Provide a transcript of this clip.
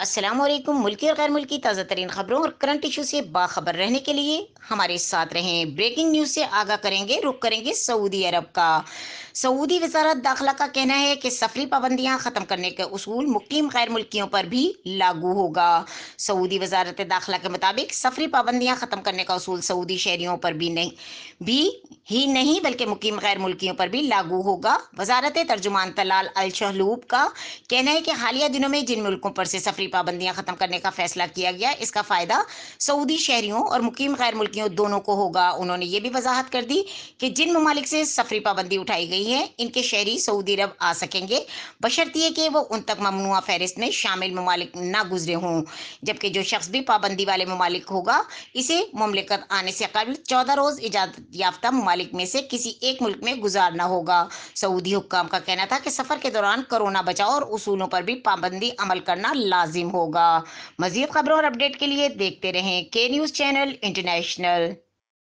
असलम मुल्की और गैर मुल्की ताज़ा तरीन खबरों और करंट इशू से बाखबर रहने के लिए हमारे साथ रहें ब्रेकिंग न्यूज़ से आगा करेंगे रुख करेंगे सऊदी अरब का सऊदी वजारत दाखिला का कहना है कि सफरी पाबंदियां ख़त्म करने के उसूल मुकीम गैर मुल्कियों पर भी लागू होगा सऊदी वजारत दाखिला के मुताबिक सफरी पाबंदियां ख़त्म करने का उसूल सऊदी शहरीों पर भी नहीं भी ही नहीं बल्कि मुकीम गैर मुल्कियों पर भी लागू होगा वजारत तर्जुमान तलाल अल शहलूब का कहना है कि हालिया दिनों में जिन मुल्कों पर से सफरी पाबंदियां ख़त्म करने का फैसला किया गया इसका फ़ायदा सऊदी शहरियों और मुकीम गैर मुल्कियों दोनों को होगा उन्होंने ये भी वजाहत कर दी कि जिन ममालिक से सफरी पाबंदी उठाई गई है इनके शहरी सऊदी अरब आ सकेंगे बशर्ती कि वो उन तक ममनुआ फहरिस्त में शामिल ममालिक ना गुजरे हों जबकि जो शख्स भी पाबंदी वाले ममालिक होगा इसे ममलिकत आने से कबल चौदह रोज़ इजाज़त याफ्ता ममालिक ममालिक में से किसी एक मुल्क में गुजारना होगा सऊदी हुक्काम का कहना था कि सफ़र के दौरान कोरोना बचाव और उसूलों पर भी पाबंदी अमल करना लाजिम होगा मजीद खबरों और अपडेट के लिए देखते रहें के न्यूज़ चैनल इंटरनेशनल